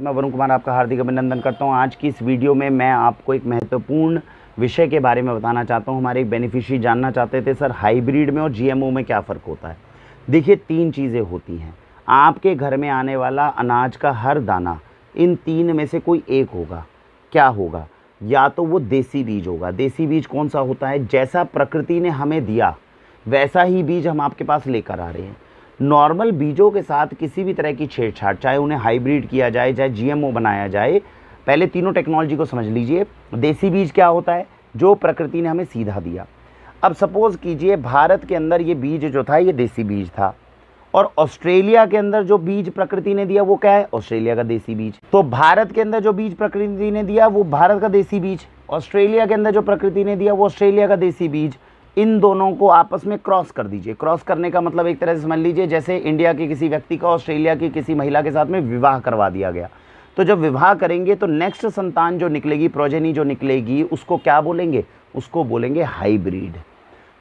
मैं वरुण कुमार आपका हार्दिक अभिनंदन करता हूँ आज की इस वीडियो में मैं आपको एक महत्वपूर्ण विषय के बारे में बताना चाहता हूँ हमारे एक बेनिफिशरी जानना चाहते थे सर हाइब्रिड में और जीएमओ में क्या फ़र्क होता है देखिए तीन चीज़ें होती हैं आपके घर में आने वाला अनाज का हर दाना इन तीन में से कोई एक होगा क्या होगा या तो वो देसी बीज होगा देसी बीज कौन सा होता है जैसा प्रकृति ने हमें दिया वैसा ही बीज हम आपके पास लेकर आ रहे हैं नॉर्मल बीजों के साथ किसी भी तरह की छेड़छाड़ चाहे उन्हें हाइब्रिड किया जाए चाहे जीएमओ बनाया जाए पहले तीनों टेक्नोलॉजी को समझ लीजिए देसी बीज क्या होता है जो प्रकृति ने हमें सीधा दिया अब सपोज़ कीजिए भारत के अंदर ये बीज जो था ये देसी बीज था और ऑस्ट्रेलिया के अंदर जो बीज प्रकृति ने दिया वो क्या है ऑस्ट्रेलिया का देसी बीज तो भारत के अंदर जो बीज प्रकृति ने दिया वो भारत का देसी बीज ऑस्ट्रेलिया के अंदर जो प्रकृति ने दिया वो ऑस्ट्रेलिया का देसी बीज इन दोनों को आपस में क्रॉस कर दीजिए क्रॉस करने का मतलब एक तरह से समझ लीजिए जैसे इंडिया के किसी व्यक्ति का ऑस्ट्रेलिया की किसी महिला के साथ में विवाह करवा दिया गया तो जब विवाह करेंगे तो नेक्स्ट संतान जो निकलेगी प्रोजेनी जो निकलेगी उसको क्या बोलेंगे उसको बोलेंगे हाईब्रिड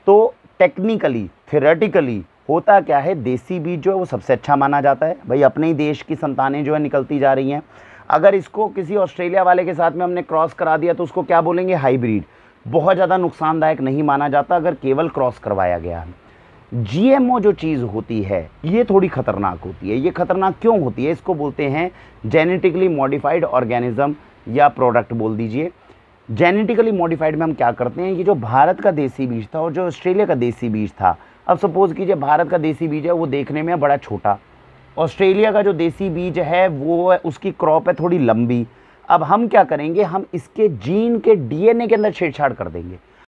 तो टेक्निकली थेरेटिकली होता क्या है देसी बीज जो है वो सबसे अच्छा माना जाता है भाई अपने ही देश की संतानें जो है निकलती जा रही हैं अगर इसको किसी ऑस्ट्रेलिया वाले के साथ में हमने क्रॉस करा दिया तो उसको क्या बोलेंगे हाईब्रिड बहुत ज़्यादा नुकसानदायक नहीं माना जाता अगर केवल क्रॉस करवाया गया जीएमओ जो चीज़ होती है ये थोड़ी ख़तरनाक होती है ये ख़तरनाक क्यों होती है इसको बोलते हैं जेनेटिकली मॉडिफाइड ऑर्गेनिज़म या प्रोडक्ट बोल दीजिए जेनेटिकली मॉडिफाइड में हम क्या करते हैं ये जो भारत का देसी बीज था और जो ऑस्ट्रेलिया का देसी बीज था अब सपोज़ कीजिए भारत का देसी बीज है वो देखने में बड़ा छोटा ऑस्ट्रेलिया का जो देसी बीज है वो उसकी क्रॉप है थोड़ी लंबी अब हम क्या करेंगे हम इसके जीन के डीएनए के अंदर छेड़छाड़ कर देंगे